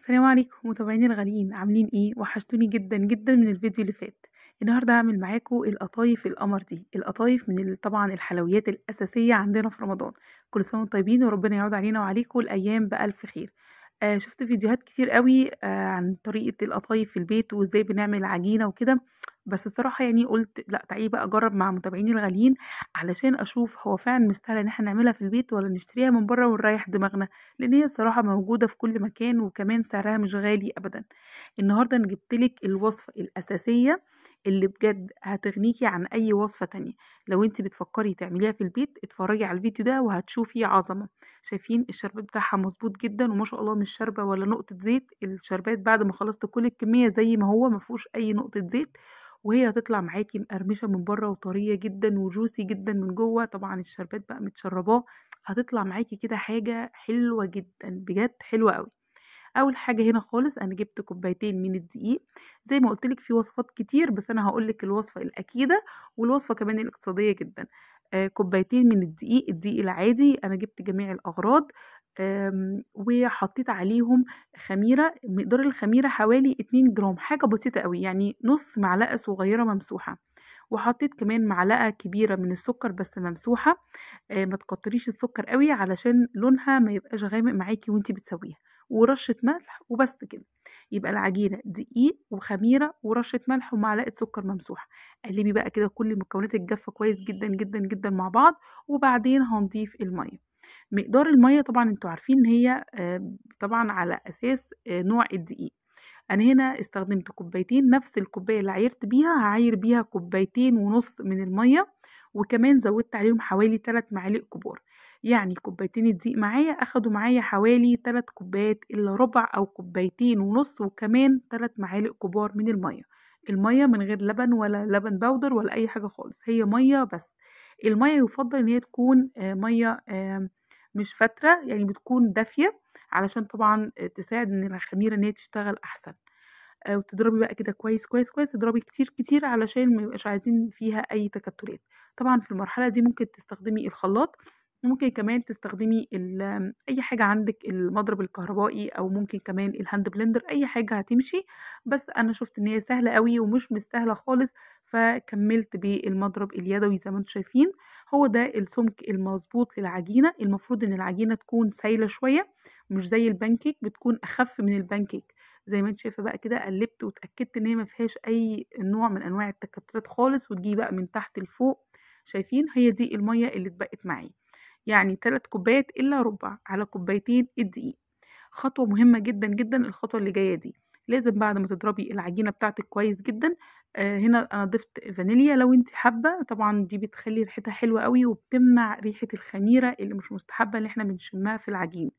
السلام عليكم متابعيني الغاليين عاملين ايه وحشتوني جدا جدا من الفيديو اللي فات النهارده هعمل معاكم القطايف القمر دي القطايف من طبعا الحلويات الاساسيه عندنا في رمضان كل سنه وانتم طيبين وربنا يعود علينا وعليكم الايام بالف خير آه شفت فيديوهات كتير قوي آه عن طريقه القطايف في البيت وازاي بنعمل عجينه وكده بس الصراحه يعني قلت لا تعالي بقى اجرب مع متابعيني الغاليين علشان اشوف هو فعلا مستاهل ان احنا نعملها في البيت ولا نشتريها من بره ونريح دماغنا لان هي الصراحه موجوده في كل مكان وكمان سعرها مش غالي ابدا النهارده انا جبتلك الوصفه الاساسيه اللي بجد هتغنيكي عن اي وصفه تانية لو انت بتفكري تعمليها في البيت اتفرجي على الفيديو ده وهتشوفي عظمه شايفين الشربات بتاعها مظبوط جدا وما شاء الله مش شاربه ولا نقطه زيت الشربات بعد ما خلصت كل الكميه زي ما هو ما فيهوش اي نقطه زيت وهي هتطلع معاكي مقرمشه من بره وطريه جدا وجوسي جدا من جوه طبعا الشربات بقى متشرباه هتطلع معاكي كده حاجه حلوه جدا بجد حلوه قوي اول حاجه هنا خالص انا جبت كوبايتين من الدقيق زي ما قلت لك في وصفات كتير بس انا هقول لك الوصفه الاكيده والوصفه كمان الاقتصاديه جدا آه كوبايتين من الدقيق الدقيق العادي انا جبت جميع الاغراض وحطيت عليهم خميرة مقدار الخميرة حوالي 2 جرام حاجة بسيطة قوي يعني نص معلقة صغيرة ممسوحة وحطيت كمان معلقة كبيرة من السكر بس ممسوحة آه ما تكتريش السكر قوي علشان لونها ما يبقاش غامق معاكي وانتي بتسويها ورشة ملح وبس كده يبقى العجينة دقيق وخميرة ورشة ملح ومعلقة سكر ممسوحة قلبي بقى كده كل المكونات الجافة كويس جدا جدا جدا مع بعض وبعدين هنضيف المية مقدار المية طبعا انتوا عارفين هي آه، طبعا على اساس آه، نوع الدقيق انا هنا استخدمت كوبايتين نفس الكوبايه اللي عايرت بيها هعاير بيها كوبايتين ونص من الميه وكمان زودت عليهم حوالي 3 معالق كبار يعني كوبايتين الدقيق معايا أخدوا معايا حوالي تلات كوبايات إلا ربع أو كوبايتين ونص وكمان تلات معالق كبار من المية المية من غير لبن ولا لبن باودر ولا أي حاجة خالص هي مية بس المية يفضل إن هي تكون آه، مية آه، مش فترة يعني بتكون دافية علشان طبعا آه، تساعد إن الخميرة إن هي تشتغل أحسن وتضربي بقى كده كويس كويس كويس تضربي كتير كتير علشان ما يبقاش عايزين فيها اي تكتلات طبعا في المرحله دي ممكن تستخدمي الخلاط ممكن كمان تستخدمي اي حاجة عندك المضرب الكهربائي او ممكن كمان الهاند بلندر اي حاجة هتمشي بس انا شفت ان هي سهلة قوي ومش مستهلة خالص فكملت بالمضرب اليدوي زي ما انتم شايفين هو ده السمك المظبوط للعجينة المفروض ان العجينة تكون سايلة شوية مش زي البانكيك بتكون اخف من البانكيك زي ما انت شايفه بقى كده قلبت واتاكدت ان هي ما فيهاش اي نوع من انواع التكتلات خالص وتجي بقى من تحت لفوق شايفين هي دي الميه اللي اتبقت معي يعني ثلاث كوبايات إلا ربع على كوبايتين الدقيق خطوة مهمة جدا جدا الخطوة اللي جاية دي لازم بعد ما تضربي العجينة بتاعتك كويس جدا آه هنا أنا ضفت فانيليا لو انت حابة طبعا دي بتخلي ريحتها حلوة قوي وبتمنع ريحة الخميرة اللي مش مستحبة اللي احنا بنشمها في العجين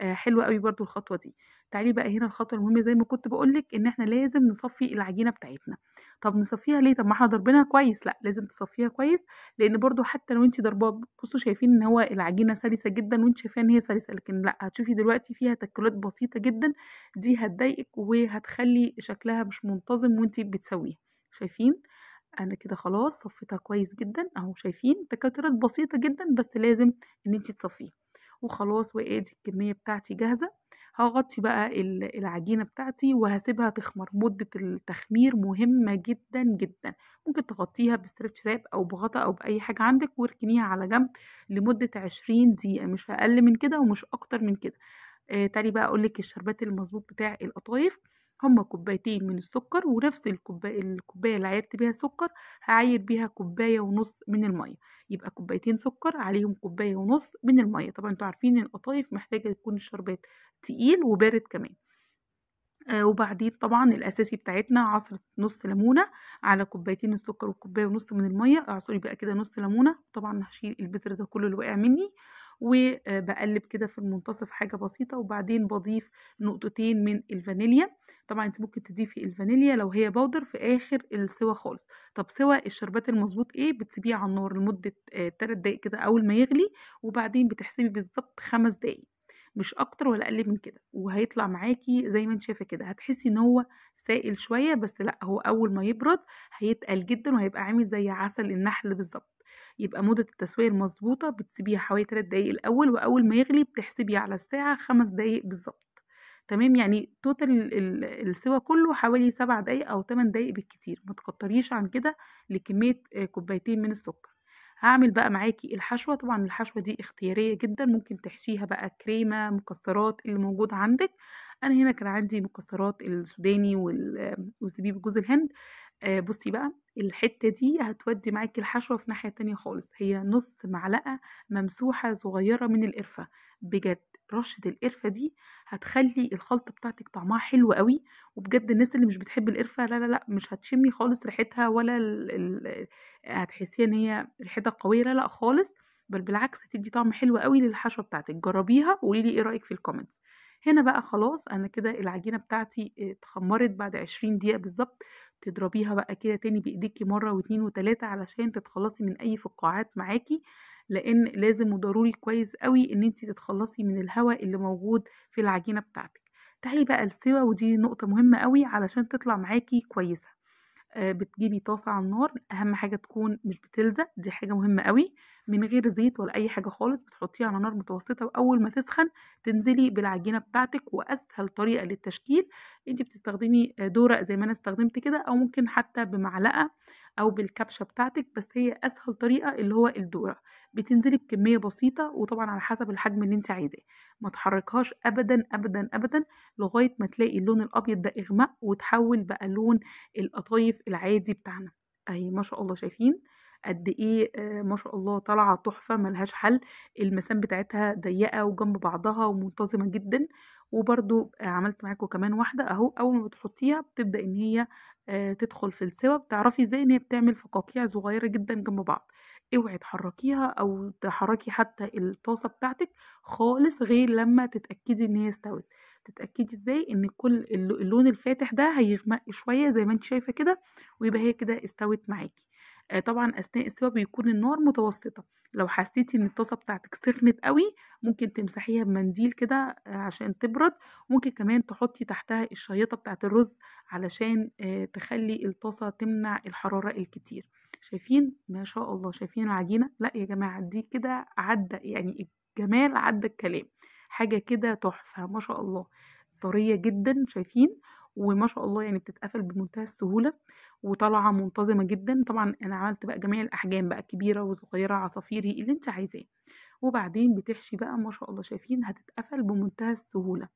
آه حلوة قوي برضو الخطوة دي تعالي بقى هنا الخطوه المهمه زي ما كنت بقول لك ان احنا لازم نصفي العجينه بتاعتنا طب نصفيها ليه طب ما احنا ضربناها كويس لا لازم تصفيها كويس لان برضو حتى لو انت ضرباه بصوا شايفين ان هو العجينه سلسه جدا وانت شايفاه ان هي سلسه لكن لا هتشوفي دلوقتي فيها تكلات بسيطه جدا دي هتضايقك وهتخلي شكلها مش منتظم وانت بتسويها شايفين انا كده خلاص صفيتها كويس جدا اهو شايفين تكاترات بسيطه جدا بس لازم ان انت تصفيها وخلاص وادي الكميه بتاعتي جاهزه هغطي بقى العجينة بتاعتي وهسيبها تخمر مدة التخمير مهمة جدا جدا ممكن تغطيها بستريتش راب او بغطا او باي حاجة عندك واركنيها على جنب لمدة عشرين دقيقة مش اقل من كده ومش اكتر من كده آه تاني بقى اقولك الشربات المظبوط بتاع القطايف هما كوبايتين من السكر ونفس الكوباية الكوباية اللي عيدت بيها السكر هعير بيها كوباية ونص من المية يبقى كوبايتين سكر عليهم كوباية ونص من المية طبعا انتوا عارفين القطايف محتاجة تكون الشربات تقيل وبارد كمان آه وبعدين طبعا الاساسي بتاعتنا عصرة نص ليمونه على كوبايتين السكر وكوبايه ونص من الميه اعصري آه، بقى كده نص ليمونه طبعا هشيل البذر ده كله اللي وقع مني وبقلب كده في المنتصف حاجة بسيطة وبعدين بضيف نقطتين من الفانيليا طبعا انت ممكن تضيفي الفانيليا لو هي بودر في اخر السوا خالص طب سوا الشربات المظبوط ايه بتسيبيه على النار لمدة 3 آه، دقايق كده اول ما يغلي وبعدين بتحسبي بالظبط 5 دقايق مش اكتر ولا اقل من كده وهيطلع معاكي زي ما انت شايفه كده هتحسي ان هو سائل شويه بس لا هو اول ما يبرد هيتقل جدا وهيبقى عامل زي عسل النحل بالظبط يبقى مدة التسوية المظبوطة بتسيبيها حوالي 3 دقايق الأول وأول ما يغلي بتحسبي على الساعة 5 دقايق بالظبط تمام يعني توتال السوا كله حوالي 7 دقايق أو 8 دقايق بالكتير ما تكتريش عن كده لكمية كوبايتين من السكر هعمل بقى معاكي الحشوة طبعا الحشوة دي اختيارية جدا ممكن تحشيها بقى كريمة مكسرات اللي موجود عندك انا هنا كان عندي مكسرات السوداني آمم، والزبيب جوز الهند آه بصي بقى الحتة دي هتودي معاكي الحشوة في ناحية تانية خالص هي نص معلقة ممسوحة صغيرة من القرفة بجد رشه القرفه دي هتخلي الخلطه بتاعتك طعمها حلو قوي وبجد الناس اللي مش بتحب القرفه لا لا لا مش هتشمي خالص ريحتها ولا ال... ال... هتحسيها ان هي ريحتها قويه لا لا خالص بل بالعكس هتدي طعم حلو قوي للحشوه بتاعتك جربيها وقولي لي ايه رايك في الكومنتس هنا بقى خلاص انا كده العجينه بتاعتي اتخمرت بعد 20 دقيقه بالظبط تضربيها بقى كده تاني بايديكي مره واتنين وتلاته علشان تتخلصي من اي فقاعات معاكي لان لازم وضروري كويس قوي ان انت تتخلصي من الهواء اللي موجود في العجينه بتاعتك تعالي بقى السوا ودي نقطه مهمه قوي علشان تطلع معاكي كويسه آه بتجيبي طاسه على النار اهم حاجه تكون مش بتلزق دي حاجه مهمه قوي من غير زيت ولا اي حاجه خالص بتحطيها على نار متوسطه واول ما تسخن تنزلي بالعجينه بتاعتك واسهل طريقه للتشكيل انت بتستخدمي آه، دورق زي ما انا استخدمت كده او ممكن حتى بمعلقه او بالكبشه بتاعتك بس هي اسهل طريقه اللي هو الدوره بتنزلي بكميه بسيطه وطبعا على حسب الحجم اللي انت عايزاه ما تحركهاش ابدا ابدا ابدا لغايه ما تلاقي اللون الابيض ده اغمق وتحول بقى لون القطايف العادي بتاعنا اهي ما شاء الله شايفين قد ايه آه، ما شاء الله طالعه تحفه ملهاش حل المسام بتاعتها ضيقه وجنب بعضها ومنتظمه جدا وبرده عملت معاكم كمان واحده اهو اول ما بتحطيها بتبدا ان هي آه، تدخل في السوا بتعرفي ازاي ان هي بتعمل فقاقيع صغيره جدا جنب بعض اوعي تحركيها او تحركي حتى الطاسه بتاعتك خالص غير لما تتاكدي ان هي استوت تتاكدي ازاي ان كل اللون الفاتح ده هيغمق شويه زي ما انت شايفه كده ويبقى هي كده استوت معاكي آه، طبعا اثناء السوا بيكون النار متوسطه لو حسيتي ان الطاسه بتاعتك سخنت قوي ممكن تمسحيها بمنديل كده آه، عشان تبرد ممكن كمان تحطي تحتها الشياطه بتاعت الرز علشان آه، تخلي الطاسه تمنع الحراره الكتير شايفين ما شاء الله شايفين العجينه لا يا جماعه دي كده عدى يعني الجمال عدى الكلام حاجه كده تحفه ما شاء الله طريه جدا شايفين وما شاء الله يعني بتتقفل بمنتهى السهوله وطالعه منتظمه جدا طبعا انا عملت بقى جميع الاحجام بقى كبيره وصغيره عصافيري اللي انت عايزاه وبعدين بتحشي بقى ما شاء الله شايفين هتتقفل بمنتهى السهوله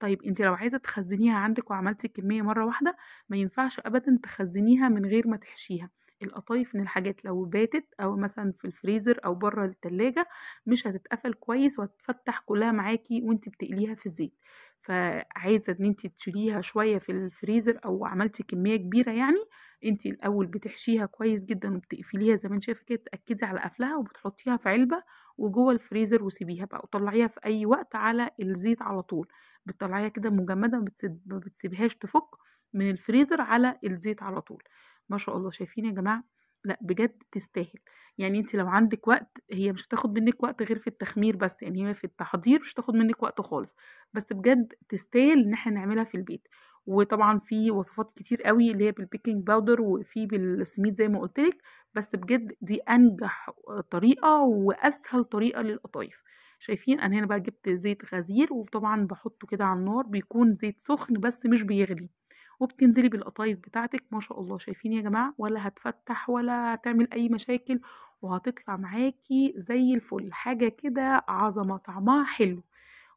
طيب انت لو عايزه تخزنيها عندك وعملتي كميه مره واحده ما ينفعش ابدا تخزنيها من غير ما تحشيها القطايف من الحاجات لو باتت او مثلا في الفريزر او بره التلاجة مش هتتقفل كويس وهتتفتح كلها معاكي وانت بتقليها في الزيت فعايزة ان انت تشيليها شوية في الفريزر او عملتي كمية كبيرة يعني انت الاول بتحشيها كويس جدا وبتقفليها زي ما انت شايفة كده تأكدي على قفلها وبتحطيها في علبة وجوه الفريزر وسيبيها بقى وطلعيها في اي وقت على الزيت على طول بتطلعيها كده مجمدة ما بتسيبهاش تفك من الفريزر على الزيت على طول ما شاء الله شايفين يا جماعة لا بجد تستاهل يعني انت لو عندك وقت هي مش هتاخد منك وقت غير في التخمير بس يعني هي في التحضير مش هتاخد منك وقت خالص بس بجد تستاهل ان احنا نعملها في البيت وطبعا في وصفات كتير قوي اللي هي بالبيكنج باودر وفي بالسميد زي ما لك بس بجد دي انجح طريقه واسهل طريقه للقطايف شايفين انا هنا بقى جبت زيت غزير وطبعا بحطه كده على النار بيكون زيت سخن بس مش بيغلي وبتنزلي بالقطايف بتاعتك ما شاء الله شايفين يا جماعه ولا هتفتح ولا هتعمل اي مشاكل وهتطلع معاكي زي الفل حاجه كده عظمه طعمها حلو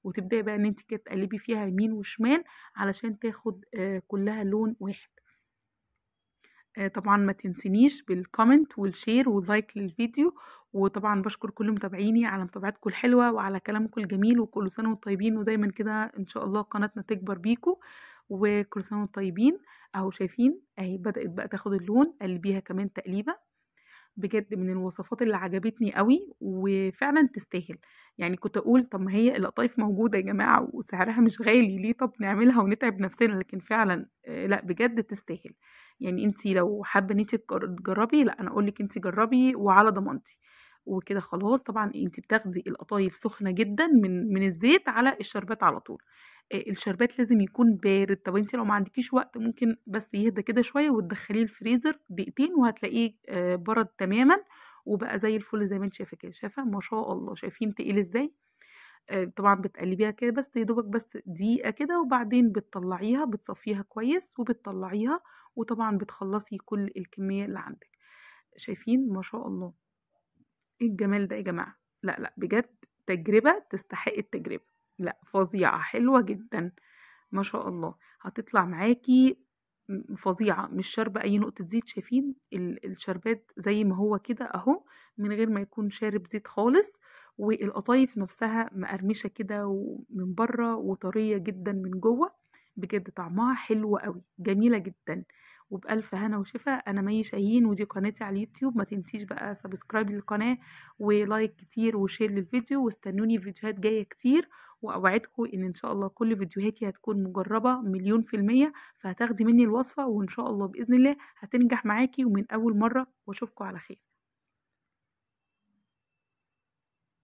وتبداي بقى ان انت كده تقلبي فيها يمين وشمال علشان تاخد آه كلها لون واحد آه، طبعا ما تنسينيش بالكومنت والشير واللايك للفيديو وطبعا بشكر كل متابعيني على متابعتكم الحلوه وعلى كلامكم الجميل وكل سنه وانتم طيبين ودايما كده ان شاء الله قناتنا تكبر بيكم وكرسان الطيبين اهو شايفين اهي بدات بقى تاخد اللون اللي بيها كمان تقليبه بجد من الوصفات اللي عجبتني قوي وفعلا تستاهل يعني كنت اقول طب ما هي القطايف موجوده يا جماعه وسعرها مش غالي ليه طب نعملها ونتعب نفسنا لكن فعلا آه، لا بجد تستاهل يعني انت لو حابه ان انت تجربي لا انا اقول لك انت جربي وعلى ضمانتي وكده خلاص طبعا انت بتاخدي القطايف سخنه جدا من من الزيت على الشربات على طول الشربات لازم يكون بارد طب انت لو ما عندكيش وقت ممكن بس يهدى كده شويه وتدخليه الفريزر دقيقتين وهتلاقيه برد تماما وبقى زي الفل زي ما انت شايفه كده شايفه ما شاء الله شايفين تقيل ازاي طبعا بتقلبيها كده بس يا دوبك بس دقيقه كده وبعدين بتطلعيها بتصفيها كويس وبتطلعيها وطبعا بتخلصي كل الكميه اللي عندك شايفين ما شاء الله ايه الجمال ده يا جماعه لا لا بجد تجربه تستحق التجربه لا فظيعة حلوة جدا ما شاء الله هتطلع معاكي فظيعة مش شاربة أي نقطة زيت شايفين الشربات زي ما هو كده أهو من غير ما يكون شارب زيت خالص والقطايف نفسها مقرمشة كده ومن بره وطرية جدا من جوه بجد طعمها حلو قوي جميلة جدا وبألف هنا وشفا أنا مي شاهين ودي قناتي على اليوتيوب ما تنسيش بقى سبسكرايب للقناة ولايك كتير وشير للفيديو واستنوني فيديوهات جاية كتير وأوعدكم إن إن شاء الله كل فيديوهاتي هتكون مجربة مليون في المية فهتاخدي مني الوصفة وإن شاء الله بإذن الله هتنجح معاكي ومن أول مرة وأشوفكم على خير